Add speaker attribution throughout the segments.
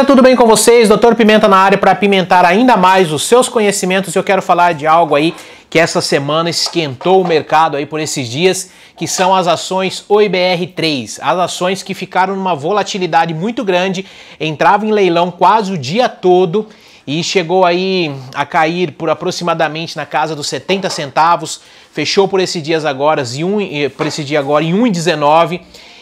Speaker 1: galera, tudo bem com vocês? Doutor Pimenta na área para pimentar ainda mais os seus conhecimentos. Eu quero falar de algo aí que essa semana esquentou o mercado aí por esses dias, que são as ações OIBR3, as ações que ficaram numa volatilidade muito grande, entrava em leilão quase o dia todo e chegou aí a cair por aproximadamente na casa dos 70 centavos, fechou por esses dias agora, por esse dia agora em 1,19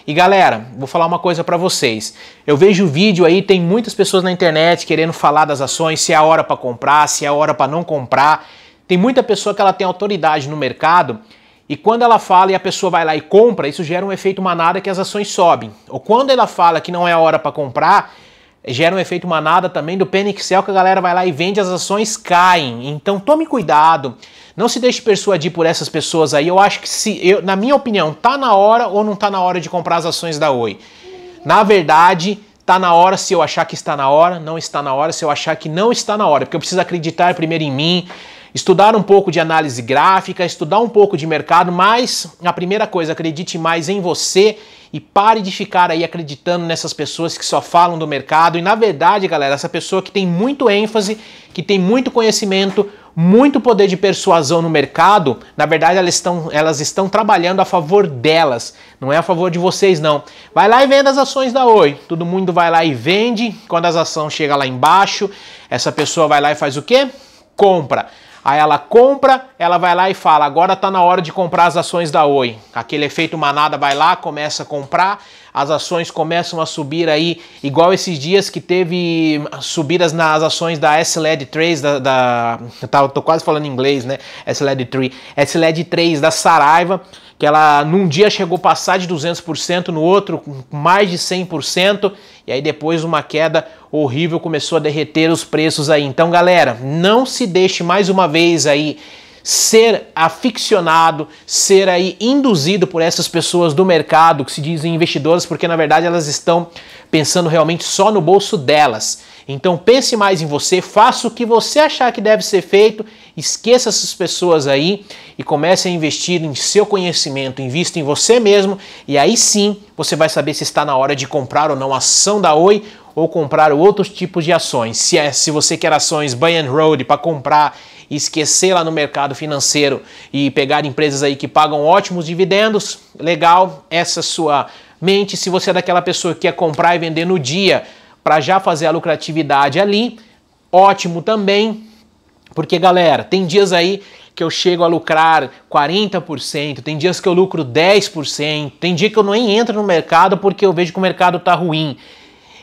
Speaker 1: e galera, vou falar uma coisa para vocês. Eu vejo vídeo aí, tem muitas pessoas na internet querendo falar das ações, se é a hora para comprar, se é a hora para não comprar. Tem muita pessoa que ela tem autoridade no mercado e quando ela fala e a pessoa vai lá e compra, isso gera um efeito manada que as ações sobem. Ou quando ela fala que não é a hora para comprar, gera um efeito manada também do panic sell que a galera vai lá e vende, as ações caem. Então tome cuidado, não se deixe persuadir por essas pessoas aí. Eu acho que se, eu, na minha opinião, tá na hora ou não tá na hora de comprar as ações da Oi. Na verdade, tá na hora se eu achar que está na hora, não está na hora se eu achar que não está na hora, porque eu preciso acreditar primeiro em mim estudar um pouco de análise gráfica, estudar um pouco de mercado, mas a primeira coisa, acredite mais em você e pare de ficar aí acreditando nessas pessoas que só falam do mercado. E na verdade, galera, essa pessoa que tem muito ênfase, que tem muito conhecimento, muito poder de persuasão no mercado, na verdade elas estão, elas estão trabalhando a favor delas, não é a favor de vocês não. Vai lá e venda as ações da Oi. Todo mundo vai lá e vende. Quando as ações chegam lá embaixo, essa pessoa vai lá e faz o quê? compra. Aí ela compra, ela vai lá e fala: agora está na hora de comprar as ações da Oi. Aquele efeito manada vai lá, começa a comprar, as ações começam a subir aí, igual esses dias que teve subidas nas ações da SLED 3, da. da eu tô quase falando em inglês, né? SLED 3. SLED 3 da Saraiva que ela num dia chegou a passar de 200%, no outro mais de 100%, e aí depois uma queda horrível começou a derreter os preços aí. Então, galera, não se deixe mais uma vez aí ser aficionado, ser aí induzido por essas pessoas do mercado que se dizem investidoras, porque na verdade elas estão pensando realmente só no bolso delas. Então pense mais em você, faça o que você achar que deve ser feito, esqueça essas pessoas aí e comece a investir em seu conhecimento, invista em você mesmo e aí sim você vai saber se está na hora de comprar ou não a ação da Oi ou comprar outros tipos de ações. Se, é, se você quer ações buy and road para comprar e esquecer lá no mercado financeiro e pegar empresas aí que pagam ótimos dividendos, legal, essa sua mente. Se você é daquela pessoa que quer comprar e vender no dia para já fazer a lucratividade ali, ótimo também. Porque, galera, tem dias aí que eu chego a lucrar 40%, tem dias que eu lucro 10%, tem dia que eu nem entro no mercado porque eu vejo que o mercado tá ruim.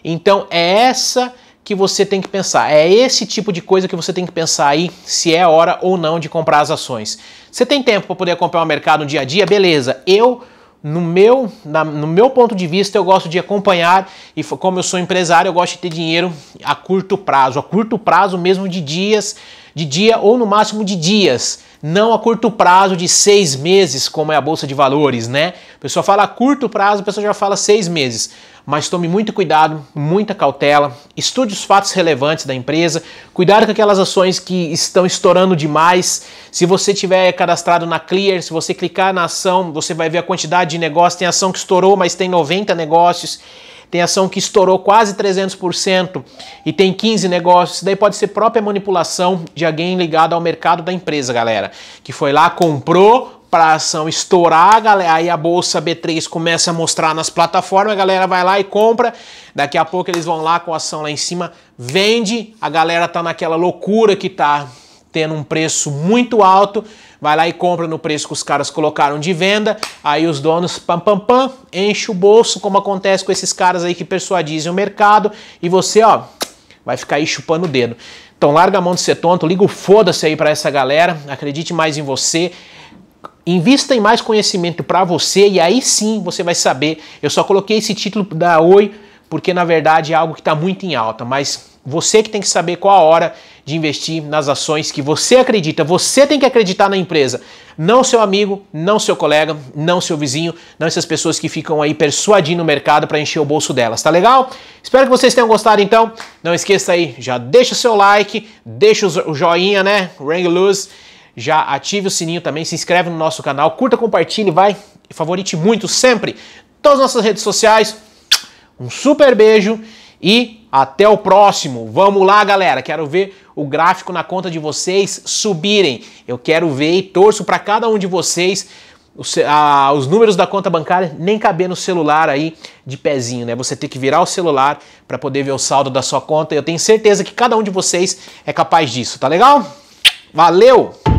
Speaker 1: Então é essa que você tem que pensar. É esse tipo de coisa que você tem que pensar aí se é hora ou não de comprar as ações. Você tem tempo para poder acompanhar o mercado no dia a dia? Beleza. Eu no meu, na, no meu ponto de vista, eu gosto de acompanhar e como eu sou empresário, eu gosto de ter dinheiro a curto prazo, a curto prazo mesmo de dias, de dia ou no máximo de dias não a curto prazo de seis meses, como é a Bolsa de Valores, né? A pessoa fala a curto prazo, a pessoa já fala seis meses. Mas tome muito cuidado, muita cautela, estude os fatos relevantes da empresa, cuidado com aquelas ações que estão estourando demais. Se você tiver cadastrado na Clear, se você clicar na ação, você vai ver a quantidade de negócios. Tem ação que estourou, mas tem 90 negócios. Tem ação que estourou quase 300% e tem 15 negócios. Isso daí pode ser própria manipulação de alguém ligado ao mercado da empresa, galera. Que foi lá, comprou, para ação estourar, galera, aí a bolsa B3 começa a mostrar nas plataformas, a galera vai lá e compra. Daqui a pouco eles vão lá com a ação lá em cima, vende, a galera tá naquela loucura que tá tendo um preço muito alto, vai lá e compra no preço que os caras colocaram de venda, aí os donos pam pam pam, enche o bolso, como acontece com esses caras aí que persuadizem o mercado, e você, ó, vai ficar aí chupando o dedo. Então larga a mão de ser tonto, liga o foda-se aí para essa galera, acredite mais em você. Invista em mais conhecimento para você e aí sim você vai saber. Eu só coloquei esse título da Oi porque na verdade é algo que está muito em alta, mas você que tem que saber qual a hora de investir nas ações que você acredita. Você tem que acreditar na empresa, não seu amigo, não seu colega, não seu vizinho, não essas pessoas que ficam aí persuadindo o mercado para encher o bolso delas, tá legal? Espero que vocês tenham gostado então. Não esqueça aí, já deixa o seu like, deixa o joinha, né? Ring luz. Já ative o sininho também, se inscreve no nosso canal, curta, compartilhe, vai, favorite muito sempre. Todas as nossas redes sociais, um super beijo e até o próximo. Vamos lá, galera. Quero ver o gráfico na conta de vocês subirem. Eu quero ver e torço para cada um de vocês os, a, os, números da conta bancária nem caber no celular aí de pezinho, né? Você tem que virar o celular para poder ver o saldo da sua conta. Eu tenho certeza que cada um de vocês é capaz disso, tá legal? Valeu!